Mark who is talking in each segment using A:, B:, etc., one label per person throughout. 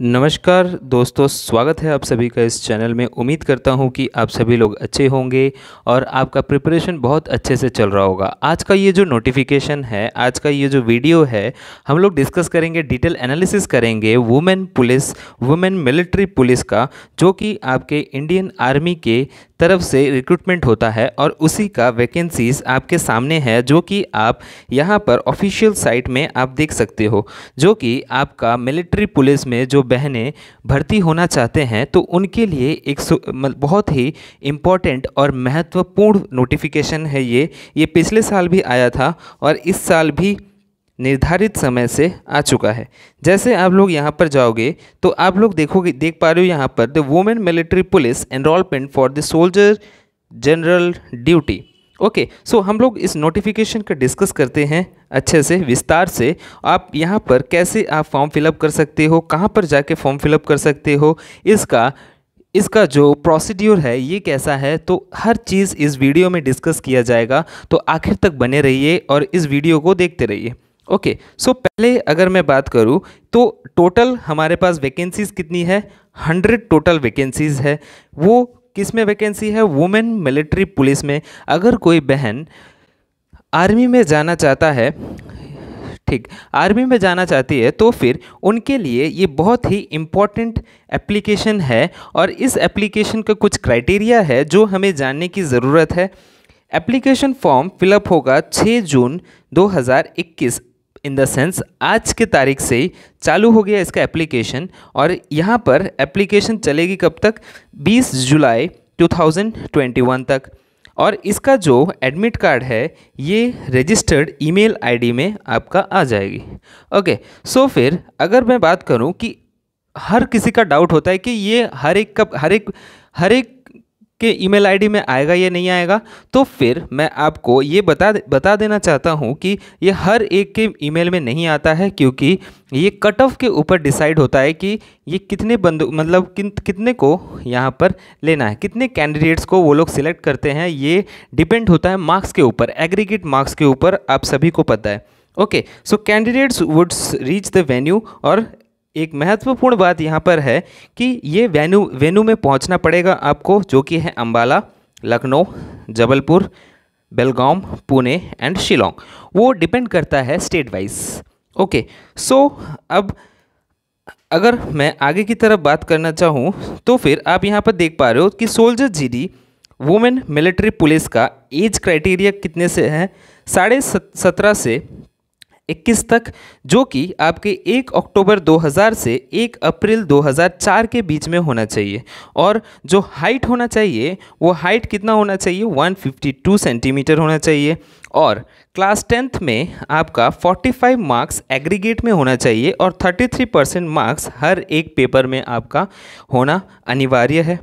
A: नमस्कार दोस्तों स्वागत है आप सभी का इस चैनल में उम्मीद करता हूं कि आप सभी लोग अच्छे होंगे और आपका प्रिपरेशन बहुत अच्छे से चल रहा होगा आज का ये जो नोटिफिकेशन है आज का ये जो वीडियो है हम लोग डिस्कस करेंगे डिटेल एनालिसिस करेंगे women police women military police का जो कि आपके इंडियन आर्मी के तरफ से रिक्रूटमेंट होता है और उसी का वैकेंसीज़ आपके सामने है जो कि आप यहाँ पर ऑफिशियल साइट में आप देख सकते हो जो कि आपका मिलिट्री पुलिस में जो बहनें भर्ती होना चाहते हैं तो उनके लिए एक बहुत ही इम्पॉर्टेंट और महत्वपूर्ण नोटिफिकेशन है ये ये पिछले साल भी आया था और इस साल भी निर्धारित समय से आ चुका है जैसे आप लोग यहाँ पर जाओगे तो आप लोग देखोगे देख पा रहे हो यहाँ पर the women military police enrolment for the soldier general duty okay so हम लोग इस नोटिफिकेशन का डिस्कस करते हैं अच्छे से विस्तार से आप यहाँ पर कैसे आप फॉर्म फिलअप कर सकते हो कहाँ पर जाके फॉर्म फिलअप कर सकते हो इसका इसका जो प्रोसीड्यूर है ये कैसा है तो हर चीज़ इस वीडियो में डिस्कस किया जाएगा तो आखिर तक बने रहिए और इस वीडियो को देखते रहिए ओके okay, सो so पहले अगर मैं बात करूँ तो टोटल हमारे पास वैकेंसीज़ कितनी है हंड्रेड टोटल वैकेंसीज़ है वो किस में वैकेंसी है वुमेन मिलिट्री पुलिस में अगर कोई बहन आर्मी में जाना चाहता है ठीक आर्मी में जाना चाहती है तो फिर उनके लिए ये बहुत ही इम्पॉर्टेंट एप्लीकेशन है और इस एप्लीकेशन का कुछ क्राइटेरिया है जो हमें जानने की ज़रूरत है एप्लीकेशन फॉर्म फिलअप होगा 6 जून 2021 इन द सेंस आज के तारीख से ही चालू हो गया इसका एप्लीकेशन और यहाँ पर एप्लीकेशन चलेगी कब तक 20 जुलाई 2021 तक और इसका जो एडमिट कार्ड है ये रजिस्टर्ड ईमेल आईडी में आपका आ जाएगी ओके सो फिर अगर मैं बात करूँ कि हर किसी का डाउट होता है कि ये हर एक कब हर एक हर एक के ईमेल आईडी में आएगा या नहीं आएगा तो फिर मैं आपको ये बता बता देना चाहता हूँ कि ये हर एक के ईमेल में नहीं आता है क्योंकि ये कट ऑफ के ऊपर डिसाइड होता है कि ये कितने बंद मतलब किन कितने को यहाँ पर लेना है कितने कैंडिडेट्स को वो लोग सिलेक्ट करते हैं ये डिपेंड होता है मार्क्स के ऊपर एग्रीगेट मार्क्स के ऊपर आप सभी को पता है okay so candidates would reach the venue और एक महत्वपूर्ण बात यहाँ पर है कि ये वेन्यू वेन्यू में पहुँचना पड़ेगा आपको जो कि है अम्बाला लखनऊ जबलपुर बेलगाम पुणे एंड शिलोंग वो डिपेंड करता है स्टेट वाइज ओके सो अब अगर मैं आगे की तरफ बात करना चाहूँ तो फिर आप यहाँ पर देख पा रहे हो कि soldier G D women military police का एज क्राइटेरिया कितने से है साढ़े सत्रह से 2021 तक जो कि आपके 1 अक्टूबर 2000 से 1 अप्रैल 2004 के बीच में होना चाहिए और जो हाइट होना चाहिए वो हाइट कितना होना चाहिए 152 सेंटीमीटर होना चाहिए और क्लास टेंथ में आपका 45 मार्क्स एग्रीगेट में होना चाहिए और 33 परसेंट मार्क्स हर एक पेपर में आपका होना अनिवार्य है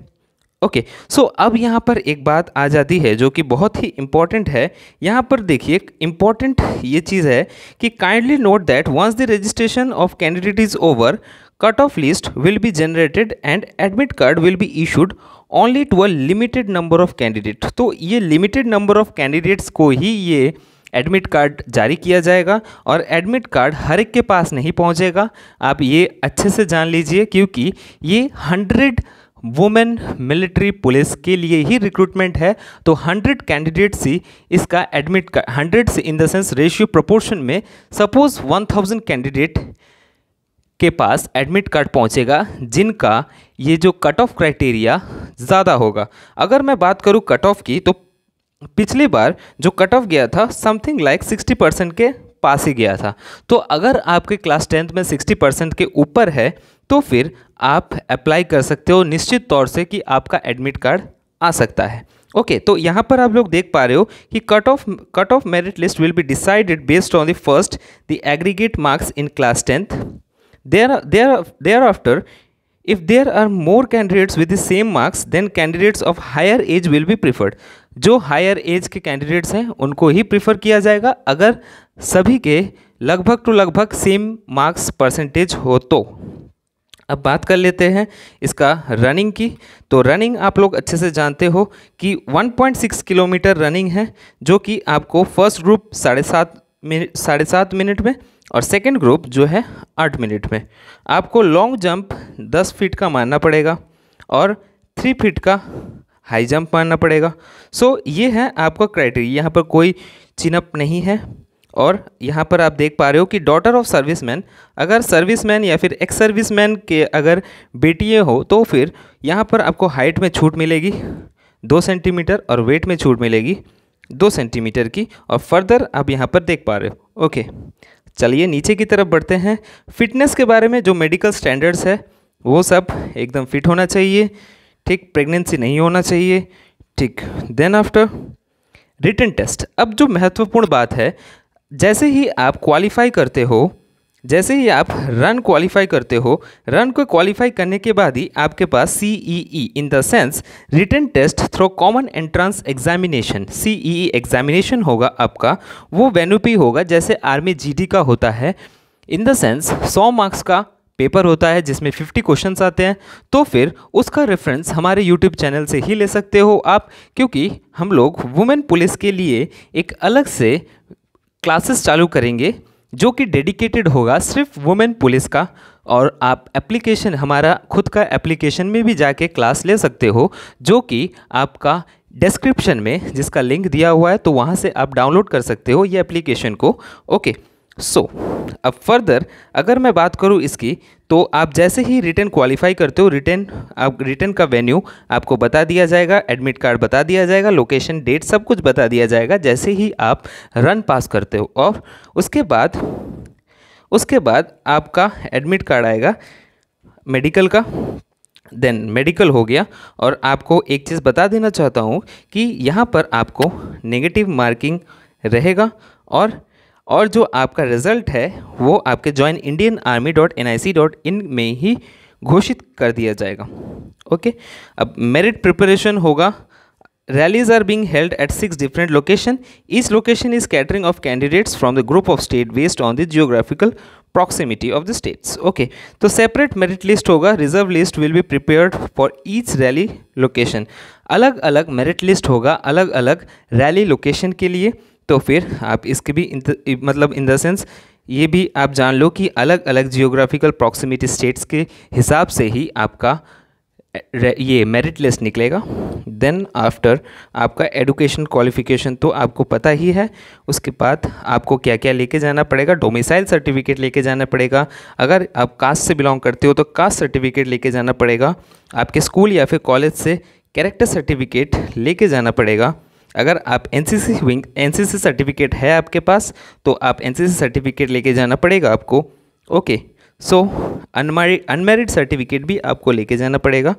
A: ओके okay, सो so अब यहाँ पर एक बात आ जाती है जो कि बहुत ही इम्पॉर्टेंट है यहाँ पर देखिए इम्पॉर्टेंट ये चीज़ है कि kindly note that once the registration of candidate is over cut off list will be generated and admit card will be issued only to a limited number of candidate तो ये लिमिटेड नंबर ऑफ कैंडिडेट्स को ही ये admit card जारी किया जाएगा और admit card हर एक के पास नहीं पहुंचेगा आप ये अच्छे से जान लीजिए क्योंकि ये हंड्रेड 100 वुमेन मिलिट्री पुलिस के लिए ही रिक्रूटमेंट है तो 100 कैंडिडेट से इसका एडमिट कर हंड्रेड से in the sense ratio proportion में सपोज 1000 कैंडिडेट के पास एडमिट कार्ड पहुंचेगा जिनका ये जो कट ऑफ क्राइटेरिया ज़्यादा होगा अगर मैं बात करूँ कट ऑफ की तो पिछली बार जो कट ऑफ गया था समथिंग लाइक सिक्सटी परसेंट के पास ही गया था तो अगर आपके क्लास टेंथ में सिक्सटी परसेंट के ऊपर है तो फिर आप अप्लाई कर सकते हो निश्चित तौर से कि आपका एडमिट कार्ड आ सकता है ओके okay, तो यहाँ पर आप लोग देख पा रहे हो कि cut off cut off merit list will be decided based on the first the aggregate marks in class tenth there there thereafter if there are more candidates with the same marks then candidates of higher age will be preferred जो higher age के candidates हैं उनको ही prefer किया जाएगा अगर सभी के लगभग टू लगभग सेम मार्क्स परसेंटेज हो तो अब बात कर लेते हैं इसका रनिंग की तो रनिंग आप लोग अच्छे से जानते हो कि 1.6 किलोमीटर रनिंग है जो कि आपको फर्स्ट ग्रुप साढ़े सात मिनट साढ़े सात मिनट में और सेकंड ग्रुप जो है आठ मिनट में आपको लॉन्ग जंप दस फीट का मानना पड़ेगा और थ्री फीट का हाई जंप मानना पड़ेगा सो ये है आपका क्राइटेरिया यहाँ पर कोई चिनअप नहीं है और यहाँ पर आप देख पा रहे हो कि डॉटर ऑफ सर्विसमैन अगर सर्विसमैन या फिर एक्स सर्विसमैन के अगर बेटिए हो तो फिर यहाँ पर आपको हाइट में छूट मिलेगी दो सेंटीमीटर और वेट में छूट मिलेगी दो सेंटीमीटर की और फर्दर आप यहाँ पर देख पा रहे हो ओके चलिए नीचे की तरफ बढ़ते हैं फिटनेस के बारे में जो मेडिकल स्टैंडर्ड्स है वो सब एकदम फिट होना चाहिए ठीक प्रेगनेंसी नहीं होना चाहिए ठीक देन आफ्टर रिटर्न टेस्ट अब जो महत्वपूर्ण बात है जैसे ही आप क्वालिफाई करते हो जैसे ही आप रन क्वालिफाई करते हो रन को क्वालिफाई करने के बाद ही आपके पास C E E in the sense written test through common entrance examination C E E examination होगा आपका वो वेन्यू पी होगा जैसे आर्मी डी का होता है इन द सेंस 100 मार्क्स का पेपर होता है जिसमें 50 क्वेश्चंस आते हैं तो फिर उसका रेफरेंस हमारे यूट्यूब चैनल से ही ले सकते हो आप क्योंकि हम लोग वुमेन पुलिस के लिए एक अलग से क्लासेस चालू करेंगे जो कि डेडिकेटेड होगा सिर्फ वुमेन पुलिस का और आप एप्लीकेशन हमारा खुद का एप्लीकेशन में भी जाके क्लास ले सकते हो जो कि आपका डिस्क्रिप्शन में जिसका लिंक दिया हुआ है तो वहाँ से आप डाउनलोड कर सकते हो ये एप्लीकेशन को ओके okay. सो so, अब फर्दर अगर मैं बात करूँ इसकी तो आप जैसे ही रिटर्न क्वालिफाई करते हो रिटर्न आप रिटर्न का वेन्यू आपको बता दिया जाएगा एडमिट कार्ड बता दिया जाएगा लोकेशन डेट सब कुछ बता दिया जाएगा जैसे ही आप रन पास करते हो और उसके बाद उसके बाद आपका एडमिट कार्ड आएगा मेडिकल का देन मेडिकल हो गया और आपको एक चीज़ बता देना चाहता हूँ कि यहाँ पर आपको नेगेटिव मार्किंग रहेगा और और जो आपका रिज़ल्ट है वो आपके join Indian army dot N I C dot in में ही घोषित कर दिया जाएगा ओके अब मेरिट प्रिपरेशन होगा rallies are being held at six different location इस location is catering of candidates from the group of state based on the geographical proximity of the states okay तो सेपरेट मेरिट लिस्ट होगा reserve list will be prepare for each rally location अलग अलग merit list होगा अलग अलग rally location के लिए तो फिर आप इसके भी मतलब इन द सेंस मतलब ये भी आप जान लो कि अलग अलग जियोग्राफिकल प्रॉक्सिमिटी स्टेट्स के हिसाब से ही आपका ये मेरिट लिस्ट निकलेगा देन आफ्टर आपका एडुकेशन क्वालिफिकेशन तो आपको पता ही है उसके बाद आपको क्या क्या लेके जाना पड़ेगा डोमिसाइल सर्टिफिकेट लेके जाना पड़ेगा अगर आप कास्ट से बिलोंग करते हो तो कास्ट सर्टिफिकेट लेके जाना पड़ेगा आपके स्कूल या फिर कॉलेज से कैरेक्टर सर्टिफिकेट लेके जाना पड़ेगा अगर आप N C C wing N C C certificate है आपके पास तो आप एन सी सी सर्टिफिकेट लेके जाना पड़ेगा आपको okay so unmarried unmarried certificate भी आपको लेके जाना पड़ेगा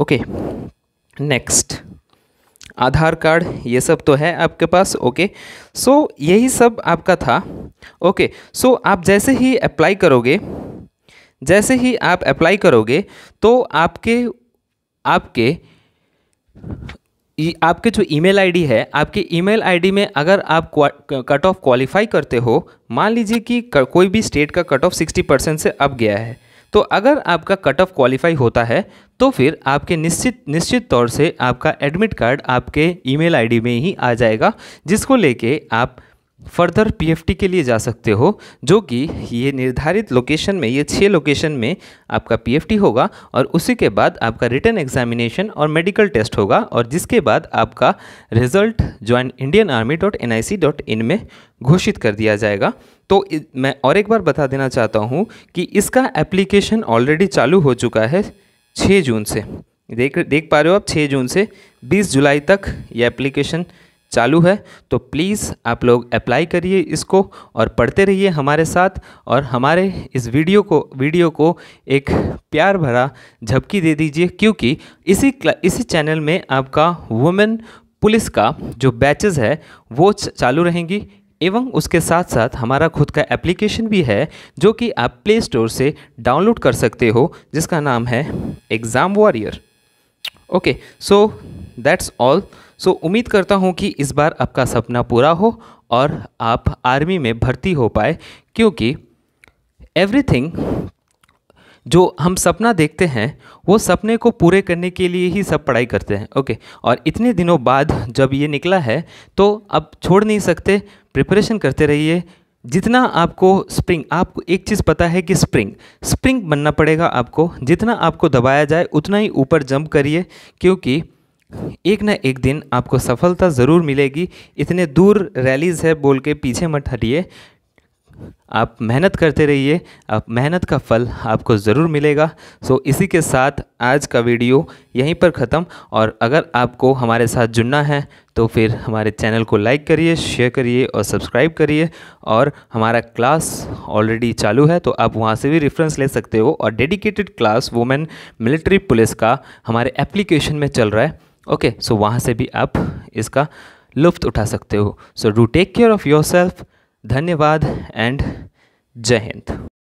A: ओके नेक्स्ट आधार कार्ड ये सब तो है आपके पास ओके सो यही सब आपका था ओके सो आप जैसे ही अप्लाई करोगे जैसे ही आप अप्लाई करोगे तो आपके आपके आपके जो ईमेल आईडी है आपके ईमेल आईडी में अगर आप कट ऑफ क्वालिफाई करते हो मान लीजिए कि कोई भी स्टेट का कट ऑफ सिक्सटी परसेंट से अब गया है तो अगर आपका कट ऑफ क्वालिफाई होता है तो फिर आपके निश्चित निश्चित तौर से आपका एडमिट कार्ड आपके ईमेल आईडी में ही आ जाएगा जिसको लेके आप फर्दर पीएफटी के लिए जा सकते हो जो कि ये निर्धारित लोकेशन में ये छः लोकेशन में आपका पीएफटी होगा और उसी के बाद आपका रिटर्न एग्जामिनेशन और मेडिकल टेस्ट होगा और जिसके बाद आपका result join Indian army dot N I C dot in में घोषित कर दिया जाएगा तो मैं और एक बार बता देना चाहता हूँ कि इसका एप्लीकेशन ऑलरेडी चालू हो चुका है छः जून से देख देख पा रहे हो आप छः जून से बीस जुलाई तक ये एप्लीकेशन चालू है तो प्लीज़ आप लोग अप्लाई करिए इसको और पढ़ते रहिए हमारे साथ और हमारे इस वीडियो को वीडियो को एक प्यार भरा झपकी दे दीजिए क्योंकि इसी इसी चैनल में आपका वुमेन पुलिस का जो बैचेज़ है वो चालू रहेंगी एवं उसके साथ साथ हमारा खुद का एप्लीकेशन भी है जो कि आप प्ले स्टोर से डाउनलोड कर सकते हो जिसका नाम है exam warrior okay so that's all so so, उम्मीद करता हूँ कि इस बार आपका सपना पूरा हो और आप आर्मी में भर्ती हो पाए क्योंकि एवरीथिंग जो हम सपना देखते हैं वो सपने को पूरे करने के लिए ही सब पढ़ाई करते हैं ओके और इतने दिनों बाद जब ये निकला है तो अब छोड़ नहीं सकते प्रिपरेशन करते रहिए जितना आपको स्प्रिंग आपको एक चीज़ पता है कि स्प्रिंग स्प्रिंग बनना पड़ेगा आपको जितना आपको दबाया जाए उतना ही ऊपर जंप करिए क्योंकि एक ना एक दिन आपको सफलता ज़रूर मिलेगी इतने दूर रैलीज़ है बोल के पीछे मत हटिए आप मेहनत करते रहिए आप मेहनत का फल आपको ज़रूर मिलेगा सो इसी के साथ आज का वीडियो यहीं पर ख़त्म और अगर आपको हमारे साथ जुड़ना है तो फिर हमारे चैनल को लाइक करिए शेयर करिए और सब्सक्राइब करिए और हमारा क्लास ऑलरेडी चालू है तो आप वहाँ से भी रेफरेंस ले सकते हो और dedicated class women military police का हमारे एप्लीकेशन में चल रहा है ओके सो वहाँ से भी आप इसका लुफ्त उठा सकते हो so do take care of yourself धन्यवाद एंड जय हिंद